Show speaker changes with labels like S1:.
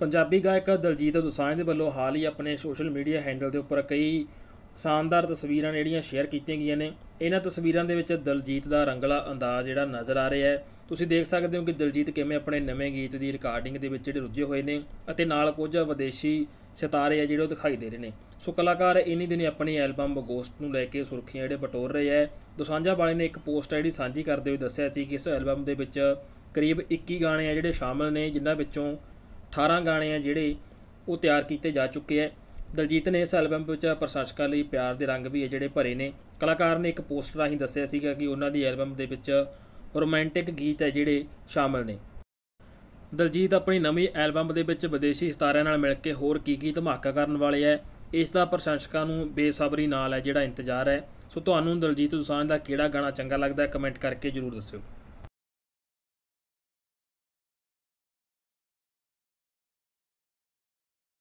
S1: ਪੰਜਾਬੀ ਗਾਇਕ ਦਲਜੀਤ ਦੋਸਾਂਝ ਦੇ ਵੱਲੋਂ ਹਾਲ ਹੀ ਆਪਣੇ ਸੋਸ਼ਲ ਮੀਡੀਆ ਹੈਂਡਲ ਦੇ ਉੱਪਰ ਕਈ ਸ਼ਾਨਦਾਰ ਤਸਵੀਰਾਂ ਜਿਹੜੀਆਂ ਸ਼ੇਅਰ ਕੀਤੀਆਂ ਗਈਆਂ ਨੇ ਇਹਨਾਂ ਤਸਵੀਰਾਂ ਦੇ ਵਿੱਚ ਦਲਜੀਤ ਦਾ ਰੰਗਲਾ ਅੰਦਾਜ਼ ਜਿਹੜਾ ਨਜ਼ਰ ਆ ਰਿਹਾ ਹੈ ਤੁਸੀਂ ਦੇਖ ਸਕਦੇ ਹੋ ਕਿ ਦਲਜੀਤ ਕਿਵੇਂ ਆਪਣੇ ਨਵੇਂ ਗੀਤ ਦੀ ਰਿਕਾਰਡਿੰਗ ਦੇ ਵਿੱਚ ਜਿਹੜੇ ਰੁੱਝੇ ਹੋਏ ਨੇ ਅਤੇ ਨਾਲ ਕੁਝ ਵਿਦੇਸ਼ੀ ਸਿਤਾਰੇ ਆ ਜਿਹੜੇ ਉਹ ਦਿਖਾਈ ਦੇ ਰਹੇ ਨੇ ਸੋ ਕਲਾਕਾਰ ਇਨੀ ਦਿਨੀ ਆਪਣੀ ਐਲਬਮ ਗੋਸਟ ਨੂੰ ਲੈ ਕੇ ਸੁਰਖੀਆਂ ਜਿਹੜੇ ਬਟੋਰ ਰਹੇ ਹੈ ਦੋਸਾਂਝਾ ਵਾਲੇ ਨੇ ਇੱਕ ਪੋਸਟ ਆਈਡੀ ਸਾਂਝੀ ਕਰਦੇ ਹੋਏ ਦੱਸਿਆ ਸੀ ਕਿ ਇਸ ਐਲਬਮ ਦੇ ਵਿੱਚ ਕਰੀਬ 21 ਗਾਣੇ ਆ ਜਿਹੜੇ ਸ਼ਾਮਲ ਨੇ ਜਿਨ੍ਹਾਂ ਵਿੱਚੋਂ 18 ਗਾਣੇ ਆ ਜਿਹੜੇ ਉਹ ਤਿਆਰ ਕੀਤੇ ਜਾ ਚੁੱਕੇ ਆ ਦਲਜੀਤ ਨੇ ਇਸ ਐਲਬਮ ਵਿੱਚ ਪ੍ਰਸ਼ੰਸਕਾਂ ਲਈ ਪਿਆਰ ਦੇ ਰੰਗ ਵੀ ਜਿਹੜੇ ਭਰੇ ਨੇ ਕਲਾਕਾਰ ਨੇ ਇੱਕ ਪੋਸਟ ਰਾਹੀਂ ਦੱਸਿਆ ਸੀਗਾ ਕਿ ਉਹਨਾਂ ਦੀ ਐਲਬਮ ਦੇ ਵਿੱਚ ਰੋਮਾਂਟਿਕ ਗੀਤ ਹੈ ਜਿਹੜੇ ਸ਼ਾਮਲ ਨੇ ਦਲਜੀਤ ਆਪਣੀ ਨਵੀਂ ਐਲਬਮ ਦੇ ਵਿੱਚ ਵਿਦੇਸ਼ੀ ਸਿਤਾਰਿਆਂ ਨਾਲ ਮਿਲ ਕੇ ਹੋਰ ਕੀ ਕੀ ਧਮਾਕਾ ਕਰਨ ਵਾਲੇ ਐ ਇਸ ਦਾ ਪ੍ਰਸ਼ੰਸਕਾਂ ਨੂੰ ਬੇਸਬਰੀ ਨਾਲ ਹੈ ਜਿਹੜਾ ਇੰਤਜ਼ਾਰ ਹੈ ਸੋ ਤੁਹਾਨੂੰ ਦਲਜੀਤ ਦੁਸਾਂਝ ਦਾ ਕਿਹੜਾ ਗਾਣਾ ਚੰਗਾ ਲੱਗਦਾ ਹੈ ਕਮੈਂਟ ਕਰਕੇ
S2: ਜਰੂਰ ਦੱਸਿਓ